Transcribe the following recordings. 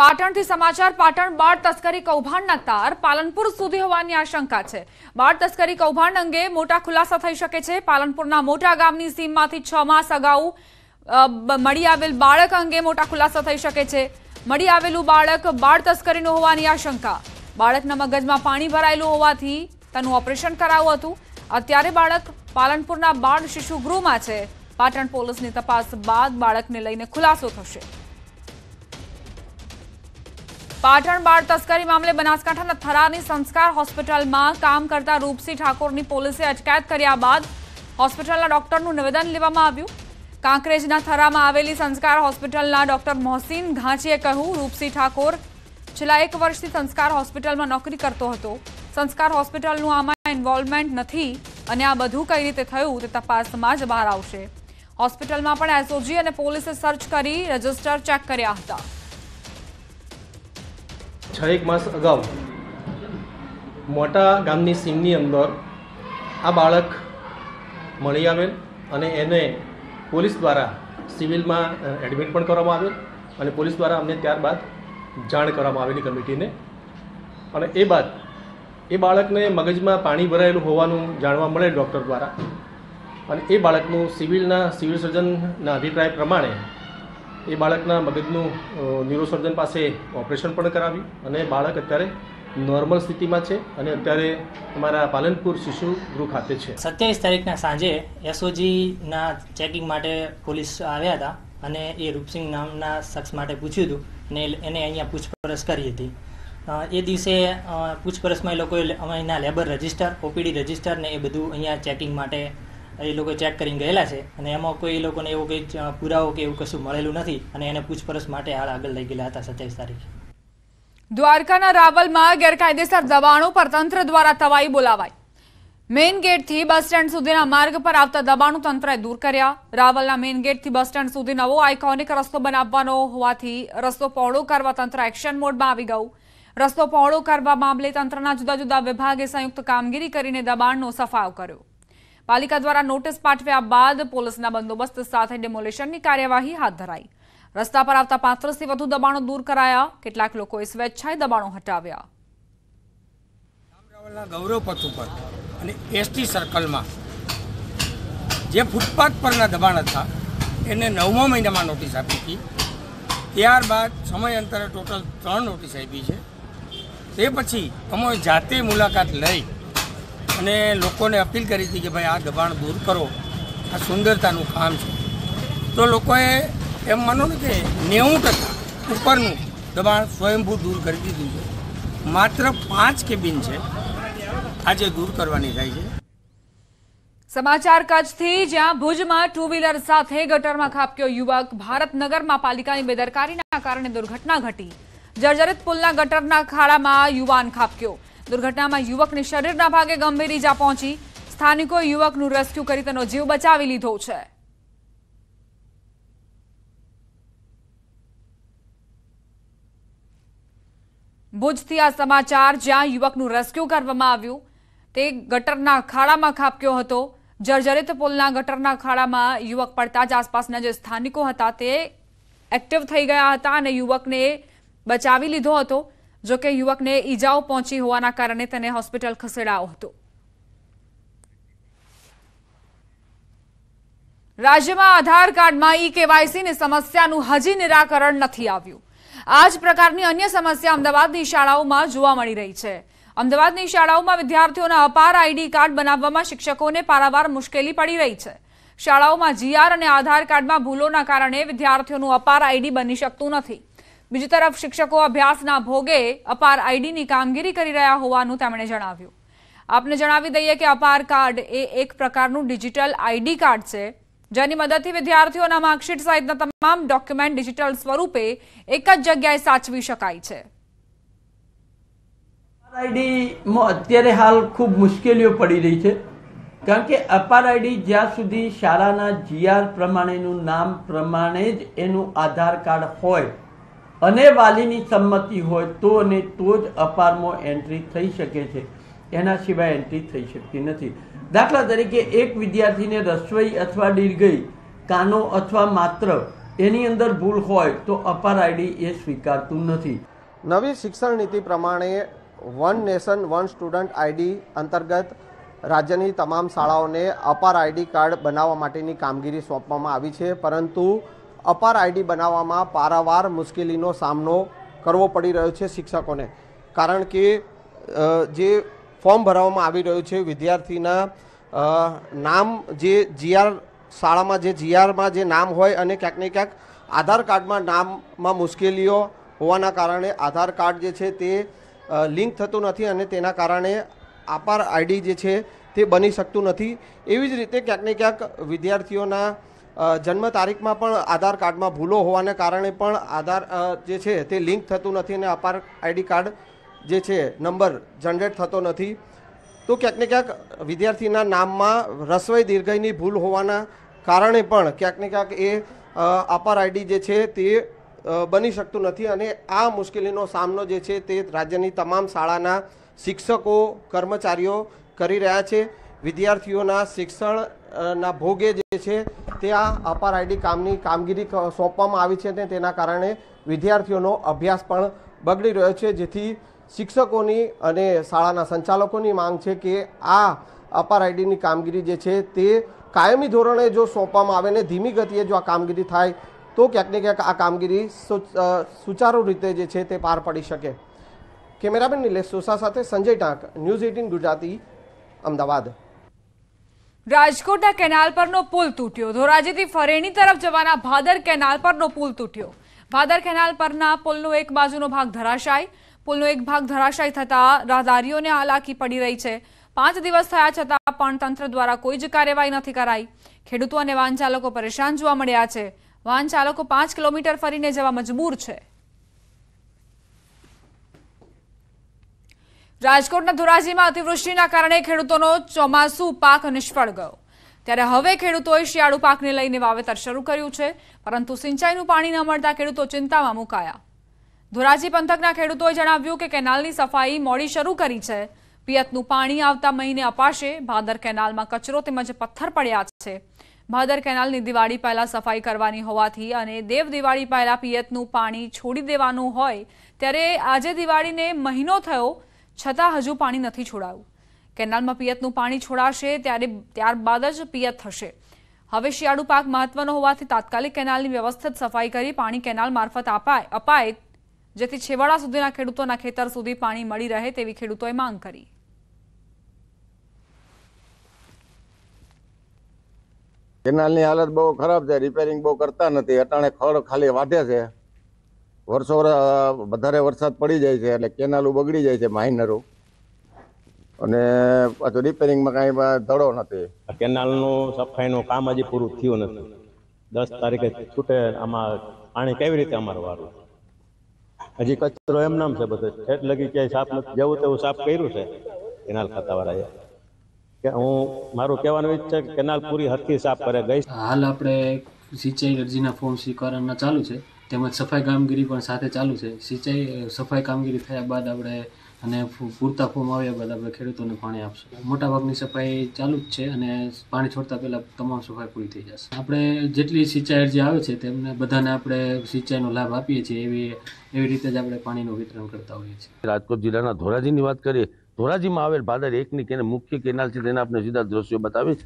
પાટણથી સમાચાર પાટણ બાળ તસ્કરી કૌભાંડના તાર પાલનપુર સુધી હોવાની આશંકા છે બાળ તસ્કરી કૌભાંડ અંગે મોટા ખુલાસા થઈ શકે છે પાલનપુરના મોટા ગામની સીમમાંથી છ માસ અગાઉ મળી આવેલ બાળક અંગે મોટા ખુલાસા થઈ શકે છે મળી આવેલું બાળક બાળ તસ્કરીનું હોવાની આશંકા બાળકના મગજમાં પાણી ભરાયેલું હોવાથી તેનું ઓપરેશન કરાયું હતું અત્યારે બાળક પાલનપુરના બાળ શિશુ ગૃહમાં છે પાટણ પોલીસની તપાસ બાદ બાળકને લઈને ખુલાસો થશે પાટણ બાળ તસ્કરી મામલે બનાસકાંઠાના થરાની સંસ્કાર હોસ્પિટલમાં કામ કરતા રૂપસી ઠાકોરની પોલીસે અટકાયત કર્યા બાદ હોસ્પિટલના ડોક્ટરનું નિવેદન લેવામાં આવ્યું કાંકરેજના થરામાં આવેલી સંસ્કાર હોસ્પિટલના ડોક્ટર મોહસિન ઘાંચીએ કહ્યું રૂપસી ઠાકોર છેલ્લા એક વર્ષથી સંસ્કાર હોસ્પિટલમાં નોકરી કરતો હતો સંસ્કાર હોસ્પિટલનું આમાં ઇન્વોલ્વમેન્ટ નથી અને આ બધું કઈ રીતે થયું તે તપાસમાં જ બહાર આવશે હોસ્પિટલમાં પણ એસઓજી અને પોલીસે સર્ચ કરી રજિસ્ટર ચેક કર્યા હતા છ એક માસ અગાઉ મોટા ગામની સીમની અંદર આ બાળક મળી આવેલ અને એને પોલીસ દ્વારા સિવિલમાં એડમિટ પણ કરવામાં આવેલ અને પોલીસ દ્વારા અમને ત્યારબાદ જાણ કરવામાં આવેલી કમિટીને અને એ બાદ એ બાળકને મગજમાં પાણી ભરાયેલું હોવાનું જાણવા મળે ડૉક્ટર દ્વારા અને એ બાળકનું સિવિલના સિવિલ સર્જનના અભિપ્રાય પ્રમાણે એ બાળકના મગજનું ન્યુરોસર્જન પાસે ઓપરેશન પણ કરાવ્યું અને બાળક અત્યારે નોર્મલ સ્થિતિમાં છે અને અત્યારે અમારા પાલનપુર શિશુ ગૃહ ખાતે છે સત્યાવીસ તારીખના સાંજે એસઓજીના ચેકિંગ માટે પોલીસ આવ્યા હતા અને એ રૂપસિંહ નામના શખ્સ માટે પૂછ્યું હતું ને એને અહીંયા પૂછપરછ કરી હતી એ દિવસે પૂછપરછમાં એ લોકોએ અહીંના લેબર રજિસ્ટર ઓપીડી રજિસ્ટર ને એ બધું અહીંયા ચેકિંગ માટે એ લોકો ચેક કરીને ગયેલા છે અને એમાં કોઈ એ લોકોને એવો કંઈ પુરાવો કે એવું કશું મળેલું નથી અને એને પૂછપરછ માટે હાલ આગળ લઈ ગયેલા હતા સત્યાવીસ તારીખે દ્વારકાના રાવલમાં ગેરકાયદેસર દબાણો પર તંત્ર દ્વારા તવાઈ બોલાવાઈ મેઇન ગેટથી બસ સ્ટેન્ડ સુધીના માર્ગ પર આવતા દબાણો તંત્રએ દૂર કર્યા રાવલના મેઇન ગેટથી બસ સ્ટેન્ડ સુધી નવો આઇકોનિક રસ્તો બનાવવાનો હોવાથી રસ્તો પહોળો કરવા તંત્ર એક્શન મોડમાં આવી ગયું રસ્તો પહોળો કરવા મામલે તંત્રના જુદા જુદા વિભાગે સંયુક્ત કામગીરી કરીને દબાણનો સફાયો કર્યો પાલિકા દ્વારા નોટિસ પાઠવ્યા બાદ પોલીસના બંદોબસ્ત સાથે ડેમોલેશનની કાર્યવાહી હાથ ધરાઈ રસ્તા પર આવતા પાંત્રીસથી વધુ દબાણો દૂર કરાયા કેટલાક લોકોએ સ્વેચ્છાએ દબાણો હટાવ્યા ગૌરવ પથ ઉપર અને એસટી સર્કલમાં જે ફૂટપાથ પરના દબાણ હતા એને નવમા મહિનામાં નોટિસ આપી હતી ત્યારબાદ સમય અંતરે ટોટલ ત્રણ નોટિસ આપી છે તે પછી અમે જાતે મુલાકાત લઈ અને લોકોને અપીલ કરી હતી કે ભાઈ આ દબાણ દૂર કરો આ સુંદરતાનું કામ છે તો લોકોએ એમ માનો ને કે નેવું ટકા ઉપરનું દબાણ સ્વયંભૂ દૂર કરી દીધું છે માત્ર પાંચ કેબિન છે આજે દૂર કરવાની થાય છે સમાચાર કચ્છથી જ્યાં ભુજમાં ટુ વ્હીલર સાથે ગટરમાં ખાપક્યો યુવક ભારતનગરમાં પાલિકાની બેદરકારીના કારણે દુર્ઘટના ઘટી જર્જરિત પુલના ગટરના ખાડામાં યુવાન ખાપક્યો દુર્ઘટનામાં યુવકને શરીરના ભાગે ગંભીર ઈજા પહોંચી સ્થાનિકોએ યુવકનું રેસ્ક્યુ કરી તેનો જીવ બચાવી લીધો છે ભુજથી આ સમાચાર જ્યાં યુવકનું રેસ્ક્યુ કરવામાં આવ્યું તે ગટરના ખાડામાં ખાપક્યો હતો જર્જરિત પુલના ગટરના ખાડામાં યુવક પડતા જ આસપાસના જે સ્થાનિકો હતા તે એક્ટિવ થઈ ગયા હતા અને યુવકને બચાવી લીધો હતો જોકે યુવકને ઈજાઓ પહોંચી હોવાના કારણે તેને હોસ્પિટલ ખસેડાયો હતો રાજ્યમાં આધાર કાર્ડમાં ઈ કેવાયસીની સમસ્યાનું હજી નિરાકરણ નથી આવ્યું આ જ પ્રકારની અન્ય સમસ્યા અમદાવાદની શાળાઓમાં જોવા મળી રહી છે અમદાવાદની શાળાઓમાં વિદ્યાર્થીઓના અપાર આઈડી કાર્ડ બનાવવામાં શિક્ષકોને પારાવાર મુશ્કેલી પડી રહી છે શાળાઓમાં જીઆર અને આધાર કાર્ડમાં ભૂલોના કારણે વિદ્યાર્થીઓનું અપાર આઈડી બની શકતું નથી બીજી તરફ શિક્ષકો અભ્યાસના ભોગે અપાર આઈડીની કામગીરી કરી રહ્યા હોવાનું તેમણે જણાવ્યું આપને જણાવી દઈએ કે અપાર કાર્ડ એ એક પ્રકારનું ડિજિટલ આઈડી કાર્ડ છે જેની મદદથી વિદ્યાર્થીઓના માર્કશીટ સહિતના તમામ ડોક્યુમેન્ટ ડિજિટલ સ્વરૂપે એક જ જગ્યાએ સાચવી શકાય છે આઈડીમાં અત્યારે હાલ ખૂબ મુશ્કેલીઓ પડી રહી છે કારણ કે અપાર આઈડી જ્યાં સુધી શાળાના જીઆર પ્રમાણેનું નામ પ્રમાણે જ એનું આધાર કાર્ડ હોય અને વાલીની સંમતિ હોય તો અને તો જ અપારમાં એન્ટ્રી થઈ શકે છે એના સિવાય એન્ટ્રી થઈ શકતી નથી દાખલા તરીકે એક વિદ્યાર્થીને રસોઈ અથવા દીર્ઘઈ કાનો અથવા માત્ર એની અંદર ભૂલ હોય તો અપાર આઈડી એ સ્વીકારતું નથી નવી શિક્ષણ નીતિ પ્રમાણે one nation one student ID અંતર્ગત રાજ્યની તમામ શાળાઓને અપાર આઈડી કાર્ડ બનાવવા માટેની કામગીરી સોંપવામાં આવી છે પરંતુ અપાર આઈડી બનાવવામાં પારાવાર મુશ્કેલીનો સામનો કરવો પડી રહ્યો છે શિક્ષકોને કારણ કે જે ફોર્મ ભરવામાં આવી રહ્યું છે વિદ્યાર્થીના નામ જે જીઆર શાળામાં જે જીઆરમાં જે નામ હોય અને ક્યાંક ને ક્યાંક આધાર કાર્ડમાં નામમાં મુશ્કેલીઓ હોવાના કારણે આધાર કાર્ડ જે છે તે લિંક થતું નથી અને તેના કારણે આપાર આઈડી જે છે તે બની શકતું નથી એવી જ રીતે ક્યાંક ને ક્યાંક વિદ્યાર્થીઓના જન્મ તારીખમાં પણ આધાર કાર્ડમાં ભૂલો હોવાને કારણે પણ આધાર જે છે તે લિંક થતું નથી અને અપાર આઈડી કાર્ડ જે છે નંબર જનરેટ થતો નથી તો ક્યાંકને ક્યાંક વિદ્યાર્થીના નામમાં રસવઈ દીર્ઘયની ભૂલ હોવાના કારણે પણ ક્યાંકને ક્યાંક એ અપાર આઈડી જે છે તે બની શકતું નથી અને આ મુશ્કેલીનો સામનો જે છે તે રાજ્યની તમામ શાળાના શિક્ષકો કર્મચારીઓ કરી રહ્યા છે વિદ્યાર્થીઓના શિક્ષણ ના ભોગે જે છે તે આ અપાર આઈડી કામની કામગીરી સોંપવામાં આવી છે અને તેના કારણે વિદ્યાર્થીઓનો અભ્યાસ પણ બગડી રહ્યો છે જેથી શિક્ષકોની અને શાળાના સંચાલકોની માંગ છે કે આ અપાર આઈડીની કામગીરી જે છે તે કાયમી ધોરણે જો સોંપવામાં આવે ને ધીમી ગતિએ જો આ કામગીરી થાય તો ક્યાંક ને ક્યાંક આ કામગીરી સુચારુ રીતે જે છે તે પાર પડી શકે કેમેરામેન નિલેશ સોસા સાથે સંજય ટાંક ન્યૂઝ એઇટીન ગુજરાતી અમદાવાદ રાજકોટના કેનાલ પરનો પુલ તૂટ્યો ધોરાજીથી ફરેણી તરફ જવાના ભાદર કેનાલ પરનો પુલ તૂટ્યો ભાદર કેનાલ પરના પુલનો એક બાજુનો ભાગ ધરાશાય પુલનો એક ભાગ ધરાશાય થતા રાહદારીઓને હાલાકી પડી રહી છે પાંચ દિવસ થયા છતાં પણ તંત્ર દ્વારા કોઈ જ કાર્યવાહી નથી કરાઈ ખેડૂતો અને વાહન ચાલકો પરેશાન જોવા મળ્યા છે વાહન ચાલકો પાંચ કિલોમીટર ફરીને જવા મજબૂર છે રાજકોટના ધોરાજીમાં અતિવૃષ્ટિના કારણે ખેડૂતોનો ચોમાસું પાક નિષ્ફળ ગયો ત્યારે હવે ખેડૂતોએ શિયાળુ પાકને લઈને વાવેતર શરૂ કર્યું છે પરંતુ સિંચાઈનું પાણી ન મળતા ખેડૂતો ચિંતામાં મુકાયા ધોરાજી પંથકના ખેડૂતોએ જણાવ્યું કે કેનાલની સફાઈ મોડી શરૂ કરી છે પિયતનું પાણી આવતા મહિને અપાશે ભાદર કેનાલમાં કચરો તેમજ પથ્થર પડ્યા છે ભાદર કેનાલની દિવાળી પહેલા સફાઈ કરવાની હોવાથી અને દેવ દિવાળી પહેલા પિયતનું પાણી છોડી દેવાનું હોય ત્યારે આજે દિવાળીને મહિનો થયો છતાં હજુ પાણી નથી છોડાયું કેનાલમાં પિયતનું પાણી છોડાશે ત્યારે ત્યારબાદ જ પિયત થશે હવે શિયાળુ પાક મહત્વનો હોવાથી તાત્કાલિક કેનાલની વ્યવસ્થિત સફાઈ કરી પાણી કેનાલ મારફત અપાય અપાય જેથી છેવાડા સુધીના ખેડૂતોના ખેતર સુધી પાણી મળી રહે તેવી ખેડૂતોએ માંગ કરી કેનાલની હાલત બહુ ખરાબ છે રિપેરિંગ બહુ કરતા નથી અટાણે ખડ ખાલી વાઢે છે વર્ષો વધારે વરસાદ પડી જાય છે એટલે કેનાલો બગડી જાય છે માઇનરો અને પાછું રિપેરિંગમાં કાંઈ ધડો નથી કેનાલનું સફાઈનું કામ હજી પૂરું થયું નથી દસ તારીખે છૂટે આમાં પાણી કેવી રીતે અમારું વારું હજી કચરો એમ નામ છે બધું ઠેઠ લગી ક્યાંય સાફ નથી જેવું તેવું સાફ કર્યું છે કેનાલ ખાતાવાળાએ કે હું મારું કહેવાનું ઈચ્છ છે કે કેનાલ પૂરી હરખી સાફ કરે ગઈ હાલ આપણે સિંચાઈ અરજીના ફોર્મ સ્વીકારવાના ચાલુ છે તેમજ સફાઈ કામગીરી પણ સાથે ચાલુ છે સિંચાઈ સફાઈ કામગીરી થયા બાદ આપણે અને પૂરતા ફોર્મ આવ્યા બાદ આપણે ખેડૂતોને પાણી આપશું મોટાભાગની સફાઈ ચાલુ જ છે અને પાણી છોડતા પહેલાં તમામ સફાઈ પૂરી થઈ જશે આપણે જેટલી સિંચાઈ જે આવે છે તેમને બધાને આપણે સિંચાઈનો લાભ આપીએ છીએ એવી એવી રીતે જ આપણે પાણીનું વિતરણ કરતા હોઈએ છીએ રાજકોટ જિલ્લાના ધોરાજીની વાત કરીએ ધોરાજીમાં આવેલ ભાદર એકની કેને મુખ્ય કેનાલ છે તેના આપણે સીધા દ્રશ્યો બતાવી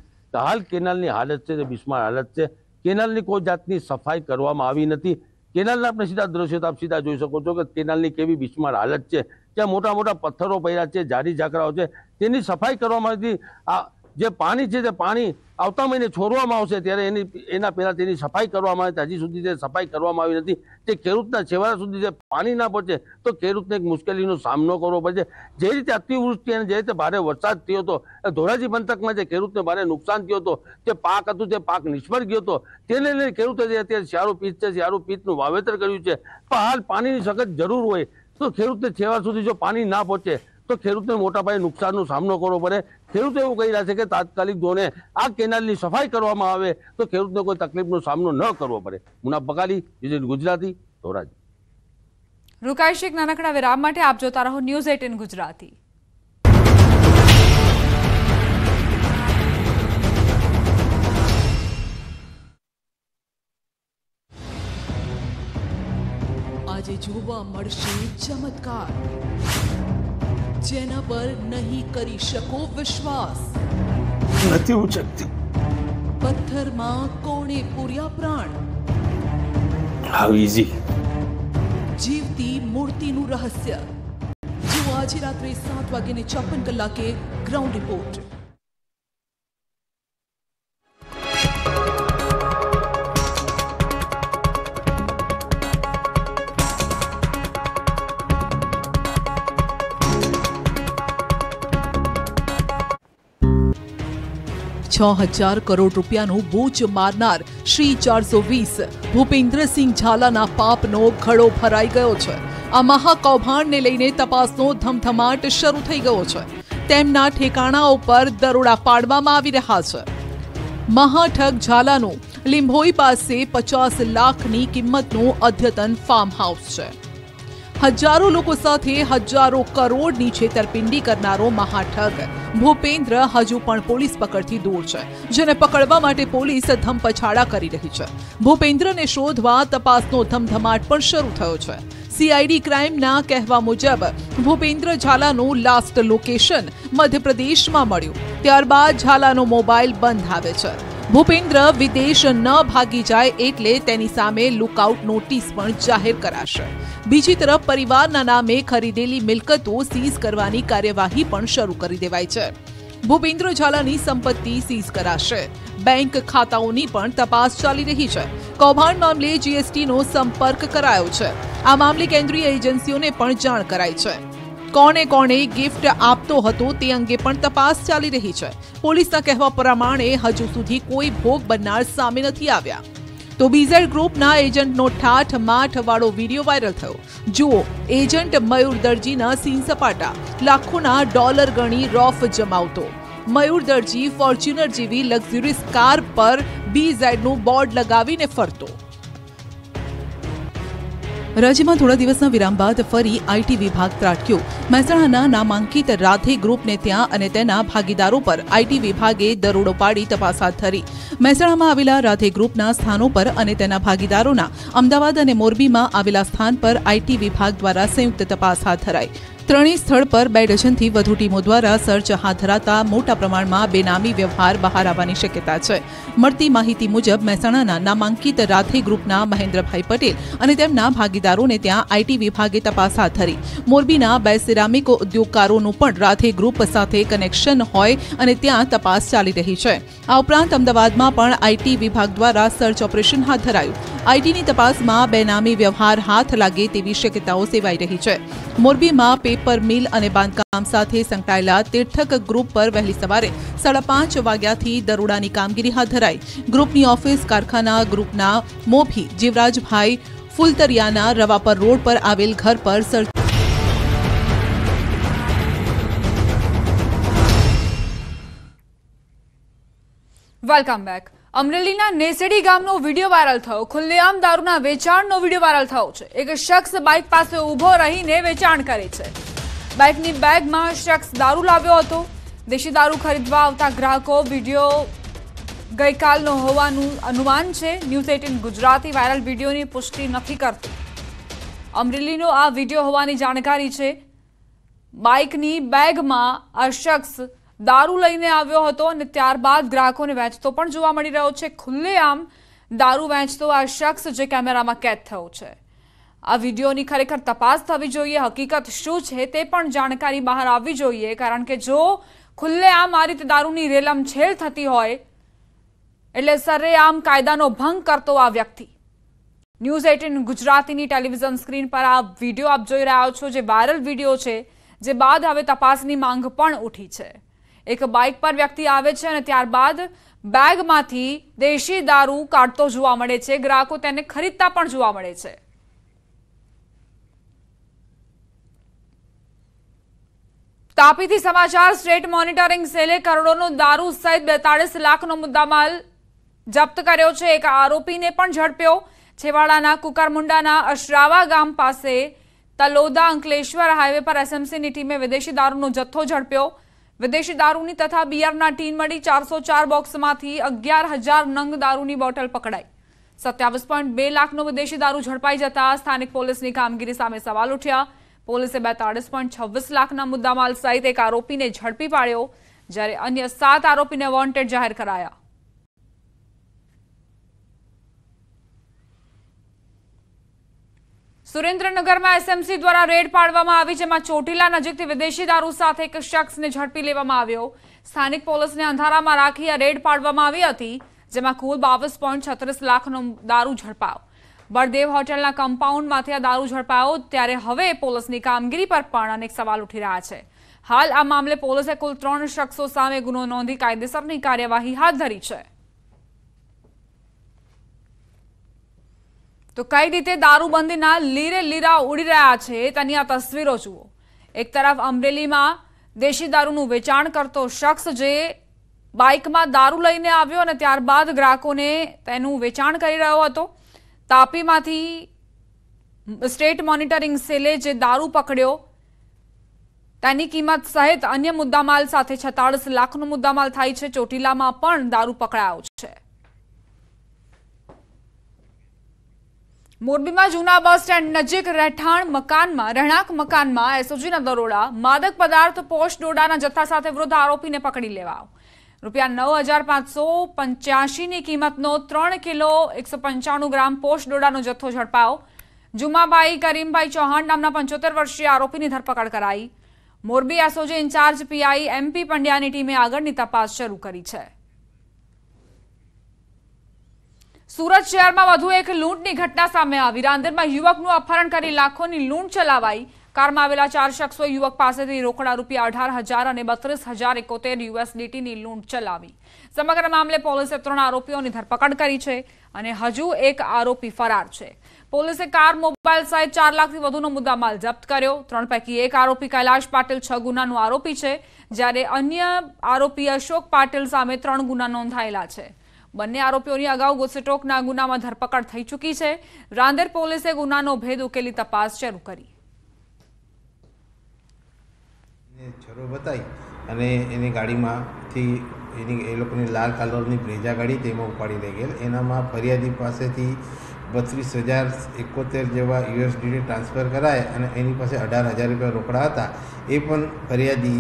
હાલ કેનાલની હાલત છે તે બિસ્માર હાલત છે કેનાલની કોઈ જાતની સફાઈ કરવામાં આવી નથી કેનાલના આપણે સીધા દ્રશ્યો આપ સીધા જોઈ શકો છો કે કેનાલની કેવી બિસ્માર હાલત છે ત્યાં મોટા મોટા પથ્થરો પડ્યા છે જારી ઝાકરાઓ છે તેની સફાઈ કરવામાંથી આ જે પાણી છે તે પાણી આવતા મહિને છોડવામાં આવશે ત્યારે એની એના પહેલાં તેની સફાઈ કરવામાં આવે હજી સુધી તે સફાઈ કરવામાં આવી નથી તે ખેડૂતના છેવાડા સુધી જે પાણી ના પહોંચે તો ખેડૂતને એક મુશ્કેલીનો સામનો કરવો પડશે જે રીતે અતિવૃષ્ટિ અને જે રીતે ભારે વરસાદ થયો હતો ધોરાજી પંથકમાં જે ખેડૂતને ભારે નુકસાન થયો હતો તે પાક હતું તે પાક નિષ્ફળ ગયો હતો તેને લઈને ખેડૂતે જે અત્યારે શિયાળુ પીચ છે શિયાળુ પીતનું વાવેતર કર્યું છે પણ હાલ પાણીની સખત જરૂર હોય તો ખેડૂતને છેવાડ સુધી જો પાણી ના પહોંચે તો ખેડૂતને મોટા પાયે નુકસાનનો સામનો કરવો પડે ખેડૂતો એવું કહી રહ્યા છે કે તાત્કાલિક ધોરણે આ કેનાલની સફાઈ કરવામાં આવે તો ખેડૂતને કોઈ તકલીફનો સામનો ન કરવો પડે મુના બકાલી ગુજરાતી ધોરાજી રોકાઈશ એક નાનકડા વિરામ માટે આપ જોતા રહો ન્યૂઝ એટીન ગુજરાતી આજે જોવા મળશે ચમત્કાર જેના પર નહીં કરી શકો વિશ્વાસ નથી ઉચકતી પથ્થરમાં કોણે પૂર્યા પ્રાણ હાઉ ઈઝી જીવતી મૂર્તિનું રહસ્ય જુઓ આજે રાત્રે સાત વાગ્યાને છપ્પન કલાકે ગ્રાઉન્ડ રિપોર્ટ છ હજાર કરોડ રૂપિયાનું બૂચ મારનાર શ્રી ચારસો વીસ ભૂપેન્દ્રસિંહ ઝાલાના પાપનો ઘડો ભરાઈ ગયો છે આ મહાકૌભાંડને લઈને તપાસનો ધમધમાટ શરૂ થઈ ગયો છે તેમના ઠેકાણા ઉપર દરોડા પાડવામાં આવી રહ્યા છે મહાઠગ ઝાલાનું લિંભોઈ પાસે પચાસ લાખની કિંમતનું અદ્યતન ફાર્મ હાઉસ છે હજારો લોકો સાથે હજારો કરોડની છેતરપિંડી કરનારો મહાઠગ ભૂપેન્દ્ર હજુ પણ પોલીસ પકડથી દૂર છે જેને પકડવા માટે પોલીસ ધમપછાડા કરી રહી છે ભૂપેન્દ્રને શોધવા તપાસનો ધમધમાટ પણ શરૂ થયો છે સીઆઈડી ક્રાઇમના કહેવા મુજબ ભૂપેન્દ્ર ઝાલાનું લાસ્ટ લોકેશન મધ્યપ્રદેશમાં મળ્યું ત્યારબાદ ઝાલાનો મોબાઈલ બંધ આવે છે ભૂપેન્દ્ર વિદેશ ન ભાગી જાય એટલે તેની સામે લુકઆઉટ નોટિસ પણ જાહેર કરાશે બીજી તરફ પરિવારના નામે ખરીદેલી મિલકતો સીઝ કરવાની કાર્યવાહી પણ શરૂ કરી દેવાઈ છે ભૂપેન્દ્ર ઝાલાની સંપત્તિ સીઝ કરાશે બેંક ખાતાઓની પણ તપાસ ચાલી રહી છે કૌભાંડ મામલે જીએસટીનો સંપર્ક કરાયો છે આ મામલે કેન્દ્રીય એજન્સીઓને પણ જાણ કરાઈ છે કોને કોને ગિફ્ટ આપતો હતો તે અંગે પણ તપાસ ચાલી રહી છે પોલીસના કહેવા પ્રમાણે હજુ સુધી કોઈ ભોગ બનનાર સામે નથી આવ્યા તો બીઝેડ ગ્રુપના એજન્ટનો ઠાઠ માઠ વાળો વિડીયો વાયરલ થયો જુઓ એજન્ટ મયુર દરજીના સીન સપાટા લાખોના ડોલર ગણી રોફ જમાવતો મયુર દરજી ફોર્ચ્યુનર જેવી લક્ઝુરિયસ કાર પર બી ઝેડનું બોર્ડ લગાવીને ફરતો રાજ્યમાં થોડા દિવસના વિરામ બાદ ફરી આઈટી વિભાગ ત્રાટક્યો મહેસાણાના નામાંકિત રાધે ગ્રુપને ત્યાં અને તેના ભાગીદારો પર આઈટી વિભાગે દરોડો પાડી તપાસ હાથ ધરી મહેસાણામાં આવેલા રાધે ગ્રુપના સ્થાનો પર અને તેના ભાગીદારોના અમદાવાદ અને મોરબીમાં આવેલા સ્થાન પર આઈટી વિભાગ દ્વારા સંયુક્ત તપાસ હાથ ધરાઈ ત્રણેય સ્થળ પર બે ડઝનથી વધુ ટીમો દ્વારા સર્ચ હાથ ધરાતા મોટા પ્રમાણમાં બેનામી વ્યવહાર બહાર આવવાની શક્યતા છે મળતી માહિતી મુજબ મહેસાણાના નામાંકિત રાથે ગ્રુપના મહેન્દ્રભાઈ પટેલ અને તેમના ભાગીદારોને ત્યાં આઈટી વિભાગે તપાસ હાથ ધરી મોરબીના બે સિરામિક ઉદ્યોગકારોનું પણ રાથે ગ્રુપ સાથે કનેક્શન હોય અને ત્યાં તપાસ ચાલી રહી છે આ ઉપરાંત અમદાવાદમાં પણ આઈટી વિભાગ દ્વારા સર્ચ ઓપરેશન હાથ ધરાયું આઈટીની તપાસમાં બેનામી વ્યવહાર હાથ લાગે તેવી શક્યતાઓ સેવાઈ રહી છે મોરબીમાં પે તારીખ પર મિલ અને બાંધકામ સાથે સંકળાયેલા તીર્થક ગ્રુપ પર વહેલી સવારે સાડા પાંચ વાગ્યાથી દરોડાની કામગીરી હાથ ધરાઈ ગ્રુપની ઓફિસ કારખાના ગ્રુપના મોભી જીવરાજભાઈ ફુલતરિયાના રવાપર રોડ પર આવેલ ઘર પર સર્ચ વેલકમ બેક અમરેલીના નેસેડી ગામનો વિડીયો વાયરલ થયો ખુલ્લેઆમ દારૂના વેચાણનો વિડીયો વાયરલ થયો છે એક શખ્સ બાઇક પાસે ઊભો રહીને વેચાણ કરે છે બાઇકની બેગમાં શખ્સ દારૂ લાવ્યો હતો દેશી દારૂ ખરીદવા આવતા ગ્રાહકો વિડીયો ગઈકાલનો હોવાનું અનુમાન છે ન્યૂઝ એટીન ગુજરાતી વાયરલ વિડીયોની પુષ્ટિ નથી કરતી અમરેલીનો આ વિડીયો હોવાની જાણકારી છે બાઇકની બેગમાં આ શખ્સ દારૂ લઈને આવ્યો હતો અને ત્યારબાદ ગ્રાહકોને વહેંચતો પણ જોવા મળી રહ્યો છે ખુલ્લેઆમ દારૂ વહેંચતો આ શખ્સ જે કેમેરામાં કેદ થયો છે આ વિડીયોની ખરેખર તપાસ થવી જોઈએ હકીકત શું છે તે પણ જાણકારી બહાર આવવી જોઈએ કારણ કે જો ખુલ્લેઆમ આ રીતે દારૂની રેલમ છેલ થતી હોય એટલે સરેઆમ કાયદાનો ભંગ કરતો આ વ્યક્તિ ન્યૂઝ એટીન ગુજરાતીની ટેલિવિઝન સ્ક્રીન પર આ વિડીયો આપ જોઈ રહ્યા છો જે વાયરલ વિડીયો છે જે બાદ હવે તપાસની માંગ પણ ઉઠી છે એક બાઇક પર વ્યક્તિ આવે છે અને ત્યારબાદ બેગમાંથી દેશી દારૂ કાઢતો જોવા મળે છે ગ્રાહકો તેને ખરીદતા પણ જોવા મળે છે તાપીથી સમાચાર સ્ટેટ મોનિટરિંગ સેલે કરોડોનો દારૂ સહિત બેતાળીસ લાખનો મુદ્દામાલ જપ્ત કર્યો છે એક આરોપીને પણ ઝડપ્યો છેવાડાના કુકરમુંડાના અશ્રાવા ગામ પાસે તલોદા અંકલેશ્વર હાઈવે પર એસએમસીની ટીમે વિદેશી દારૂનો જથ્થો ઝડપ્યો વિદેશી દારૂની તથા બિયરના ટીન મળી ચારસો ચાર બોક્સમાંથી અગિયાર હજાર નંગ દારૂની બોટલ પકડાઈ સત્યાવીસ પોઈન્ટ બે લાખનો વિદેશી દારૂ ઝડપાઈ જતા સ્થાનિક પોલીસની કામગીરી સામે સવાલ ઉઠ્યા પોલીસે બેતાળીસ પોઈન્ટ છવ્વીસ લાખના મુદ્દામાલ સહિત એક આરોપીને ઝડપી પાડ્યો જ્યારે અન્ય સાત આરોપીને વોન્ટેડ જાહેર કરાયા સુરેન્દ્રનગરમાં એસએમસી દ્વારા રેડ પાડવામાં આવી જેમાં ચોટીલા નજીકથી વિદેશી દારૂ સાથે એક શખ્સને ઝડપી લેવામાં આવ્યો સ્થાનિક પોલીસને અંધારામાં રાખી આ રેડ પાડવામાં આવી હતી જેમાં કુલ બાવીસ લાખનો દારૂ ઝડપાયો બળદેવ હોટેલના કમ્પાઉન્ડમાંથી આ દારૂ ઝડપાયો ત્યારે હવે પોલીસની કામગીરી પર પણ અનેક સવાલ ઉઠી રહ્યા છે હાલ આ મામલે પોલીસે કુલ ત્રણ શખ્સો સામે ગુનો નોંધી કાયદેસરની કાર્યવાહી હાથ ધરી છે તો કઈ રીતે દારૂબંધીના લીરે લીરા ઉડી રહ્યા છે તેની આ તસવીરો જુઓ એક તરફ અમરેલીમાં દેશી દારૂનું વેચાણ કરતો શખ્સ જે બાઇકમાં દારૂ લઈને આવ્યો અને ત્યારબાદ ગ્રાહકોને તેનું વેચાણ કરી રહ્યો હતો તાપીમાંથી સ્ટેટ મોનિટરિંગ સેલે જે દારૂ પકડ્યો તેની કિંમત સહિત અન્ય મુદ્દામાલ સાથે છતાળીસ લાખનો મુદ્દામાલ થાય છે ચોટીલામાં પણ દારૂ પકડાયો છે મોરબીમાં જૂના બસ સ્ટેન્ડ નજીક રહેઠાણ મકાનમાં રહેણાંક મકાનમાં એસઓજીના દરોડા માદક પદાર્થ પોશ ડોડાના જથ્થા સાથે વૃદ્ધ આરોપીને પકડી લેવાઓ રૂપિયા નવ હજાર પાંચસો પંચ્યાસીની કિંમતનો ત્રણ કિલો એકસો પંચાણું ગ્રામ પોશ ડોડાનો જથ્થો ઝડપાયો જુમાબાઈ કરીમભાઈ ચૌહાણ નામના પંચોતેર વર્ષીય આરોપીની ધરપકડ કરાઈ Morbi SOG incharge PI MP પંડ્યાની ટીમે આગળની તપાસ શરૂ કરી છે સુરત શહેરમાં વધુ એક લૂંટની ઘટના સામે આવી રાંદેરમાં યુવકનું અપહરણ કરી લાખોની લૂંટ ચલાવાઈ કારમાં આવેલા ચાર શખ્સો યુવક પાસેથી રોકડા રૂપિયા અઢાર હજાર અને બત્રીસ હજાર એકોતેર યુએસડીટીની લૂંટ ચલાવી સમગ્ર મામલે પોલીસે ત્રણ આરોપીઓની ધરપકડ કરી છે અને હજુ એક આરોપી ફરાર છે પોલીસે કાર મોબાઈલ સહિત ચાર લાખથી વધુનો મુદ્દા માલ જપ્ત કર્યો ત્રણ પૈકી એક આરોપી કૈલાશ પાટીલ છ ગુનાનો આરોપી છે જ્યારે અન્ય આરોપી અશોક પાટીલ સામે ત્રણ ગુના નોંધાયેલા છે બંને આરોપીઓની અગાઉ ગુસ્સેટોકના ગુનામાં ધરપકડ થઈ ચૂકી છે રાંદેર પોલીસે ગુનાનો ભેદ ઉકેલી તપાસ શરૂ કરી છરો બતાવી અને એની ગાડીમાંથી એની એ લોકોની લાલ કલરની બ્રેજા ગાડી તેમાં ઉપાડી લઈ ગયેલ એનામાં ફરિયાદી પાસેથી બત્રીસ હજાર એકોતેર જેવા યુએસડીને ટ્રાન્સફર કરાય અને એની પાસે અઢાર હજાર રૂપિયા રોકડા હતા એ પણ ફરિયાદી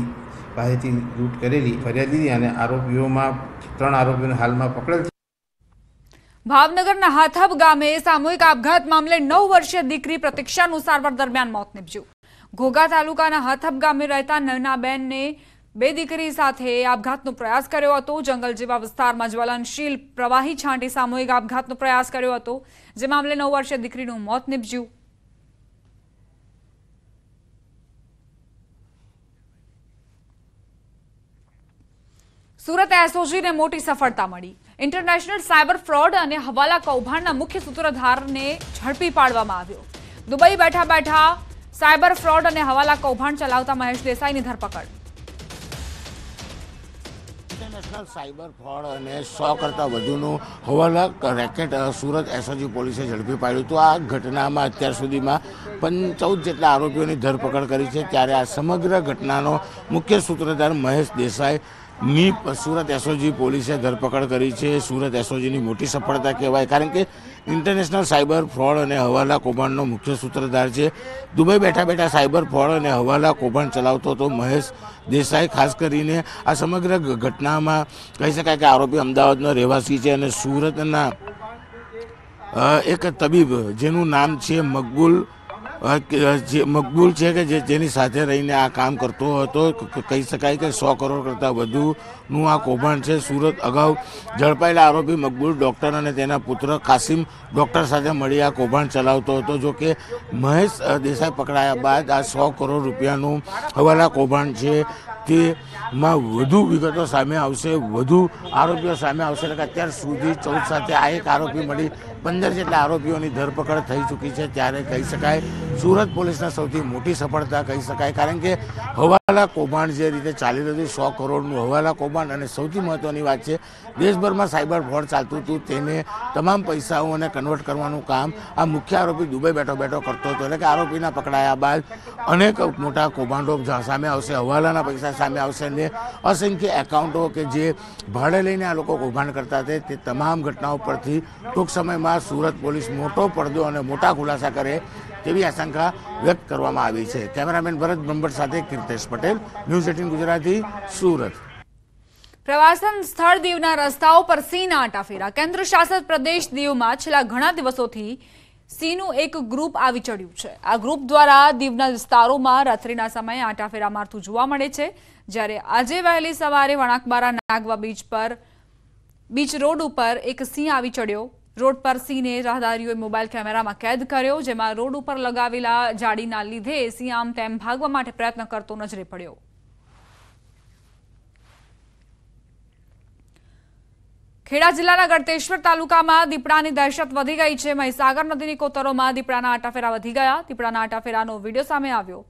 પાસેથી લૂંટ કરેલી ફરિયાદી અને આરોપીઓમાં ત્રણ આરોપીઓને હાલમાં પકડેલ છે ભાવનગરના હાથબ ગામે સામૂહિક આપઘાત મામલે નવ વર્ષીય દીકરી પ્રતીક્ષાનું સારવાર દરમિયાન મોત નીપજ્યું ઘોઘા તાલુકાના હાથબ ગામે રહેતા નયનાબેનને બે દીકરી સાથે આપઘાતનો પ્રયાસ કર્યો હતો જંગલ જેવા વિસ્તારમાં જ્વલનશીલ પ્રવાહી છાંટી સામૂહિક આપઘાતનો પ્રયાસ કર્યો હતો જે મામલે નવ વર્ષીય દીકરીનું મોત નીપજ્યું સુરત એસઓજીને મોટી સફળતા મળી ઇન્ટરનેશનલ સાયબર ફ્રોડ અને હવાલા કૌભાંડના મુખ્ય સૂત્રધારને ઝડપી પાડવામાં આવ્યો દુબઈ બેઠા બેઠા સાયબર ફ્રોડ અને હવાલા કૌભાંડ ચલાવતા મહેશ દેસાઈની ધરપકડ ઇન્ટરનેશનલ સાયબર ફ્રોડ અને સો કરતાં વધુનું હવાલા રેકેટ સુરત એસઓજી પોલીસે ઝડપી પાડ્યું હતું આ ઘટનામાં અત્યાર સુધીમાં પંચૌદ જેટલા આરોપીઓની ધરપકડ કરી છે ત્યારે આ સમગ્ર ઘટનાનો મુખ્ય સૂત્રધાર મહેશ દેસાઈ ની સુરત એસઓજી પોલીસે ધરપકડ કરી છે સુરત એસઓજીની મોટી સફળતા કહેવાય કારણ કે ઇન્ટરનેશનલ સાયબર ફ્રોડ અને હવાલા કૌભાંડનો મુખ્ય સૂત્રધાર છે દુબઈ બેઠા બેઠા સાયબર ફ્રોડ અને હવાલા કૌભાંડ ચલાવતો હતો મહેશ દેસાઈ ખાસ કરીને આ સમગ્ર ઘટનામાં કહી શકાય કે આરોપી અમદાવાદનો રહેવાસી છે અને સુરતના એક તબીબ જેનું નામ છે મકબુલ જે મકબૂલ છે કે જે જેની સાથે રહીને આ કામ કરતો હતો કહી શકાય કે સો કરોડ કરતાં વધુનું આ કૌભાંડ છે સુરત અગાઉ ઝડપાયેલા આરોપી મકબૂલ ડૉક્ટર અને તેના પુત્ર કાસિમ ડૉક્ટર સાથે મળી આ કૌભાંડ ચલાવતો હતો જો કે મહેશ દેસાઈ પકડાયા બાદ આ સો કરોડ રૂપિયાનું હવાલા કૌભાંડ છે તે માં વધુ વિગતો સામે આવશે વધુ આરોપીઓ સામે આવશે એટલે અત્યાર સુધી ચૌદ સાથે આ એક આરોપી મળી પંદર જેટલા આરોપીઓની ધરપકડ થઈ ચૂકી છે ત્યારે કહી શકાય સુરત પોલીસના સૌથી મોટી સફળતા કહી શકાય કારણ કે હવાલા કૌભાંડ જે રીતે ચાલી રહ્યું હતું સો કરોડનું હવાલા કૌભાંડ અને સૌથી મહત્ત્વની વાત છે દેશભરમાં સાયબર ફ્રોડ ચાલતું હતું તેને તમામ પૈસાઓને કન્વર્ટ કરવાનું કામ આ મુખ્ય આરોપી દુબઈ બેઠો બેઠો કરતો હતો એટલે કે આરોપીના પકડાયા બાદ અનેક મોટા કૌભાંડો સામે આવશે હવાલાના પૈસા સામે આવશે અને અસંખ્ય એકાઉન્ટો કે જે ભાડે લઈને આ લોકો કૌભાંડ કરતા હતા તે તમામ ઘટનાઓ પરથી ટૂંક સમયમાં બાબતમાં સુરત પોલીસ મોટો પડદો અને મોટા ખુલાસા કરે તેવી આશંકા વ્યક્ત કરવામાં આવી છે કેમેરામેન ભરત બ્રહ્મભટ સાથે કીર્તેશ પટેલ ન્યૂઝ એટીન ગુજરાતી સુરત પ્રવાસન સ્થળ દીવના રસ્તાઓ પર સિંહના આટાફેરા કેન્દ્ર શાસિત પ્રદેશ દીવમાં છેલ્લા ઘણા દિવસોથી સિંહનું એક ગ્રુપ આવી ચડ્યું છે આ ગ્રુપ દ્વારા દીવના વિસ્તારોમાં રાત્રિના સમયે આંટાફેરા મારતું જોવા મળે છે જ્યારે આજે વહેલી સવારે વણાકબારા નાગવા બીચ પર બીચ રોડ ઉપર એક સિંહ આવી ચડ્યો રોડ પર સિંહને રાહદારીઓએ મોબાઈલ કેમેરામાં કેદ કર્યો જેમાં રોડ ઉપર લગાવેલા જાડીના લીધે સિંહ આમ તેમ ભાગવા માટે પ્રયત્ન કરતો નજરે પડ્યો ખેડા જિલ્લાના ગળતેશ્વર તાલુકામાં દીપડાની દહેશત વધી ગઈ છે મહીસાગર નદીની કોતરોમાં દીપડાના આટાફેરા વધી ગયા દીપડાના આટાફેરાનો વિડીયો સામે આવ્યો